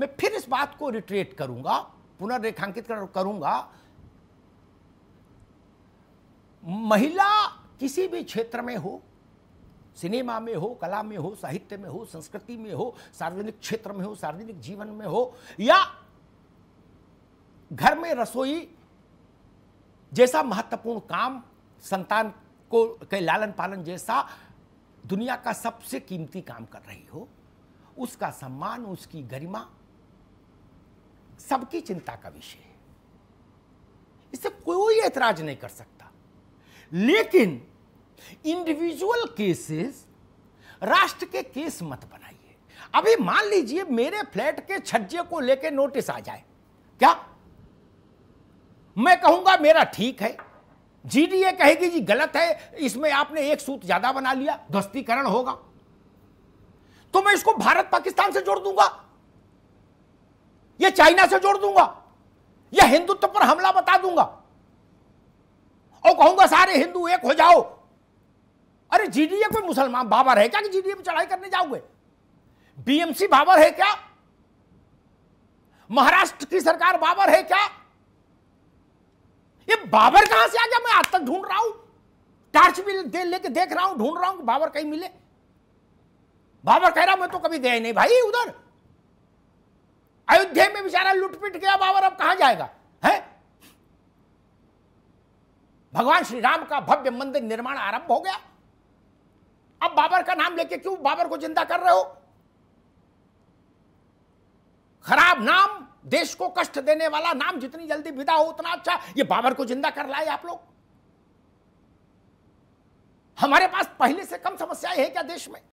मैं फिर इस बात को रिट्रेट करूंगा पुनर्रेखांकित करूंगा महिला किसी भी क्षेत्र में हो सिनेमा में हो कला में हो साहित्य में हो संस्कृति में हो सार्वजनिक क्षेत्र में हो सार्वजनिक जीवन में हो या घर में रसोई जैसा महत्वपूर्ण काम संतान को के लालन पालन जैसा दुनिया का सबसे कीमती काम कर रही हो उसका सम्मान उसकी गरिमा सबकी चिंता का विषय है इसे कोई ऐतराज नहीं कर सकता लेकिन इंडिविजुअल केसेस राष्ट्र के केस मत बनाइए अभी मान लीजिए मेरे फ्लैट के छज्जे को लेकर नोटिस आ जाए क्या मैं कहूंगा मेरा ठीक है जीडीए कहेगी जी गलत है इसमें आपने एक सूत ज्यादा बना लिया ध्वस्तीकरण होगा तो मैं इसको भारत पाकिस्तान से जोड़ दूंगा या चाइना से जोड़ दूंगा या हिंदुत्व पर हमला बता दूंगा और कहूंगा सारे हिंदू एक हो जाओ अरे जीडीए कोई मुसलमान बाबर है क्या कि जीडीए में चढ़ाई करने जाओगे बीएमसी बाबर है क्या महाराष्ट्र की सरकार बाबर है क्या ये बाबर कहां से आ गया मैं आज तक ढूंढ रहा हूं टार्च भी दे लेके देख रहा हूं ढूंढ रहा हूं बाबर कहीं मिले बाबर कह रहा मैं तो कभी गए नहीं भाई उधर अयोध्या में बेचारा लुटपिट गया बाबर अब कहा जाएगा है भगवान श्री राम का भव्य मंदिर निर्माण आरंभ हो गया अब बाबर का नाम लेके क्यों बाबर को जिंदा कर रहे हो खराब नाम देश को कष्ट देने वाला नाम जितनी जल्दी विदा हो उतना अच्छा ये बाबर को जिंदा कर लाए आप लोग हमारे पास पहले से कम समस्याएं हैं क्या देश में